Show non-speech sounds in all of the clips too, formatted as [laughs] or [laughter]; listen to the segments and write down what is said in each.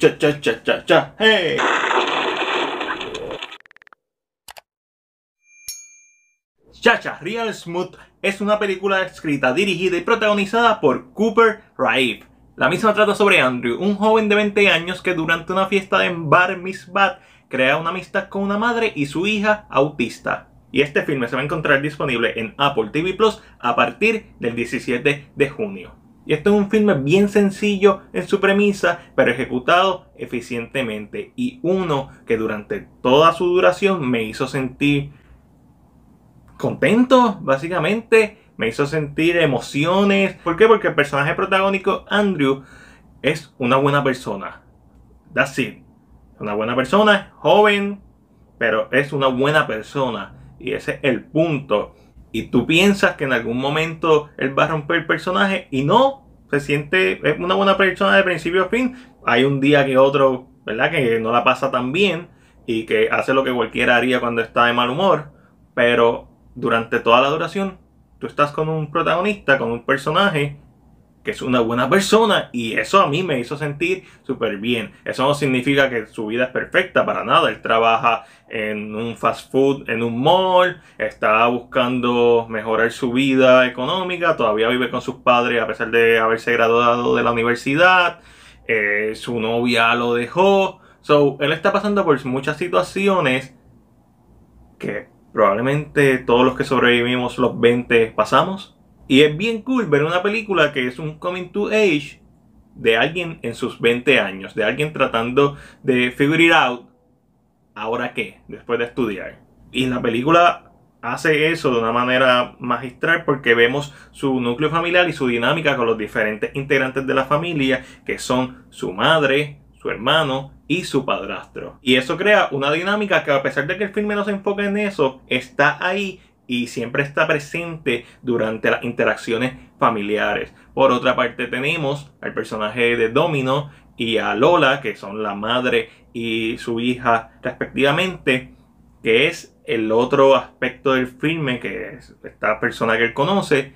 cha cha cha cha cha, hey. Chacha Real Smooth es una película escrita, dirigida y protagonizada por Cooper Raif. La misma trata sobre Andrew, un joven de 20 años que durante una fiesta en Bar Miss crea una amistad con una madre y su hija autista. Y este filme se va a encontrar disponible en Apple TV Plus a partir del 17 de junio. Y esto es un filme bien sencillo en su premisa, pero ejecutado eficientemente. Y uno que durante toda su duración me hizo sentir contento, básicamente. Me hizo sentir emociones. ¿Por qué? Porque el personaje protagónico, Andrew, es una buena persona. That's it. Una buena persona, joven, pero es una buena persona. Y ese es el punto y tú piensas que en algún momento él va a romper el personaje y no, se siente, es una buena persona de principio a fin. Hay un día que otro, ¿verdad? Que no la pasa tan bien y que hace lo que cualquiera haría cuando está de mal humor, pero durante toda la duración tú estás con un protagonista, con un personaje es una buena persona y eso a mí me hizo sentir súper bien. Eso no significa que su vida es perfecta para nada. Él trabaja en un fast food, en un mall, está buscando mejorar su vida económica, todavía vive con sus padres a pesar de haberse graduado de la universidad, eh, su novia lo dejó. So, él está pasando por muchas situaciones que probablemente todos los que sobrevivimos los 20 pasamos y es bien cool ver una película que es un coming to age de alguien en sus 20 años, de alguien tratando de figure it out, ahora qué, después de estudiar. Y la película hace eso de una manera magistral porque vemos su núcleo familiar y su dinámica con los diferentes integrantes de la familia, que son su madre, su hermano y su padrastro. Y eso crea una dinámica que a pesar de que el filme no se enfoca en eso, está ahí y siempre está presente durante las interacciones familiares. Por otra parte tenemos al personaje de Domino y a Lola, que son la madre y su hija respectivamente, que es el otro aspecto del filme, que es esta persona que él conoce,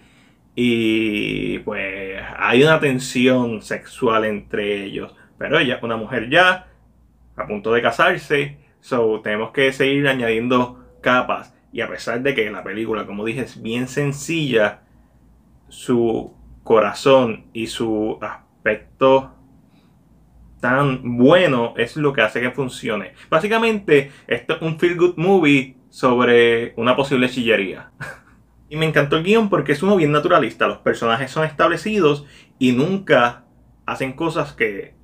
y pues hay una tensión sexual entre ellos. Pero ella, una mujer ya, a punto de casarse, so tenemos que seguir añadiendo capas. Y a pesar de que la película, como dije, es bien sencilla, su corazón y su aspecto tan bueno es lo que hace que funcione. Básicamente, esto es un feel good movie sobre una posible chillería. [laughs] y me encantó el guión porque es uno bien naturalista. Los personajes son establecidos y nunca hacen cosas que,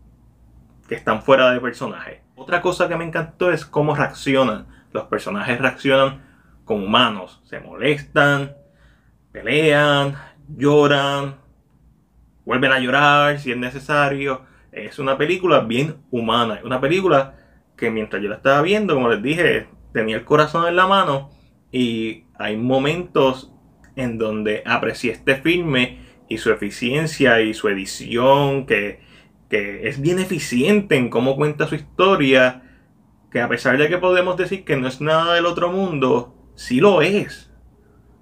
están fuera de personaje. Otra cosa que me encantó es cómo reaccionan. Los personajes reaccionan con humanos. Se molestan, pelean, lloran, vuelven a llorar si es necesario. Es una película bien humana. Una película que mientras yo la estaba viendo, como les dije, tenía el corazón en la mano. Y hay momentos en donde aprecié este filme y su eficiencia y su edición, que, que es bien eficiente en cómo cuenta su historia, que a pesar de que podemos decir que no es nada del otro mundo, Sí lo es.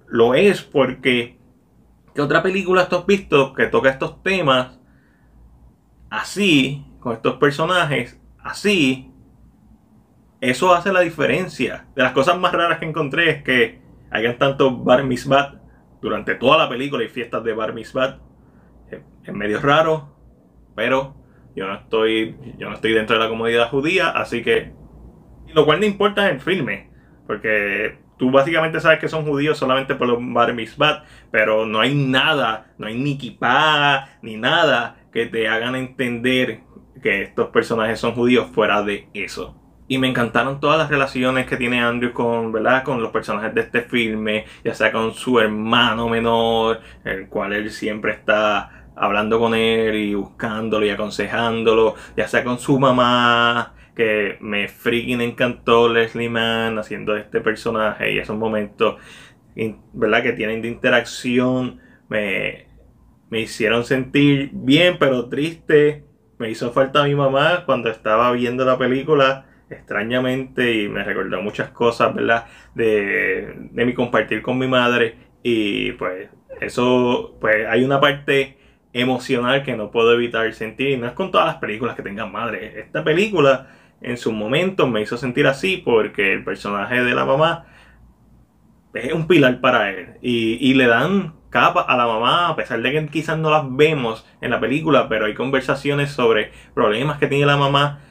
Lo es porque... ¿Qué otra película estos vistos que toca estos temas así, con estos personajes así? Eso hace la diferencia. De las cosas más raras que encontré es que hayan tanto bar mitzvah durante toda la película y fiestas de bar mitzvah. Es medio raro, pero yo no estoy yo no estoy dentro de la comunidad judía, así que lo cual no importa en el filme, porque tú básicamente sabes que son judíos solamente por los bar mitzvah, pero no hay nada, no hay ni equipada ni nada que te hagan entender que estos personajes son judíos fuera de eso. Y me encantaron todas las relaciones que tiene Andrew con, ¿verdad? con los personajes de este filme, ya sea con su hermano menor, el cual él siempre está hablando con él y buscándolo y aconsejándolo, ya sea con su mamá, que me freaking encantó Leslie Mann haciendo este personaje y esos momentos ¿verdad? que tienen de interacción me, hicieron sentir bien pero triste. Me hizo falta mi mamá cuando estaba viendo la película extrañamente y me recordó muchas cosas, ¿verdad? De, mi compartir con mi madre y pues eso, pues hay una parte emocional que no puedo evitar sentir. Y No es con todas las películas que tengan madre. Esta película en su momento me hizo sentir así porque el personaje de la mamá es un pilar para él y, y le dan capa a la mamá a pesar de que quizás no las vemos en la película pero hay conversaciones sobre problemas que tiene la mamá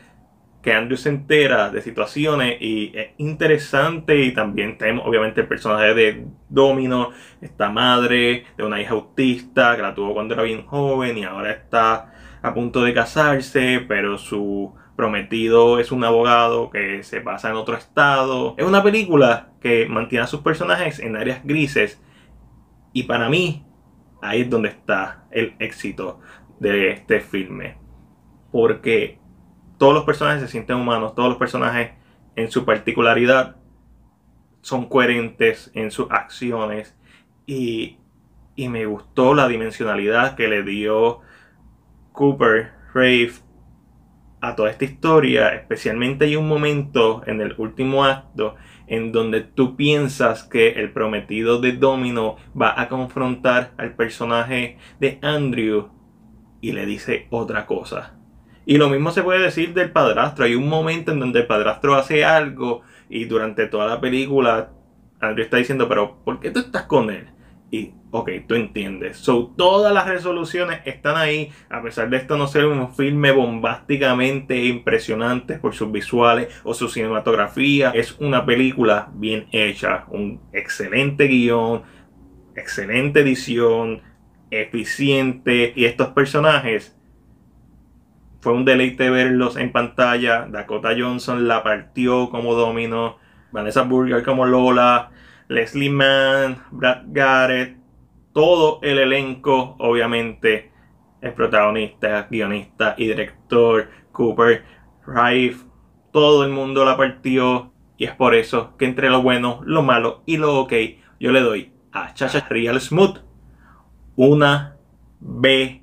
que Andrew se entera de situaciones y es interesante y también tenemos obviamente el personaje de Domino, esta madre de una hija autista que la tuvo cuando era bien joven y ahora está a punto de casarse, pero su prometido es un abogado que se pasa en otro estado. Es una película que mantiene a sus personajes en áreas grises y para mí ahí es donde está el éxito de este filme. Porque todos los personajes se sienten humanos, todos los personajes en su particularidad son coherentes en sus acciones y, y me gustó la dimensionalidad que le dio Cooper, Rafe a toda esta historia, especialmente hay un momento en el último acto en donde tú piensas que el prometido de Domino va a confrontar al personaje de Andrew y le dice otra cosa. Y lo mismo se puede decir del padrastro. Hay un momento en donde el padrastro hace algo y durante toda la película Andrew está diciendo, pero ¿por qué tú estás con él? y ok, tú entiendes. So, todas las resoluciones están ahí, a pesar de esto no ser un filme bombásticamente impresionante por sus visuales o su cinematografía, es una película bien hecha, un excelente guión, excelente edición, eficiente y estos personajes fue un deleite verlos en pantalla. Dakota Johnson la partió como Domino, Vanessa Burger como Lola, Leslie Mann, Brad Garrett, todo el elenco, obviamente, el protagonista, guionista y director, Cooper, Rife, todo el mundo la partió y es por eso que entre lo bueno, lo malo y lo ok, yo le doy a Chacha Real Smooth una B.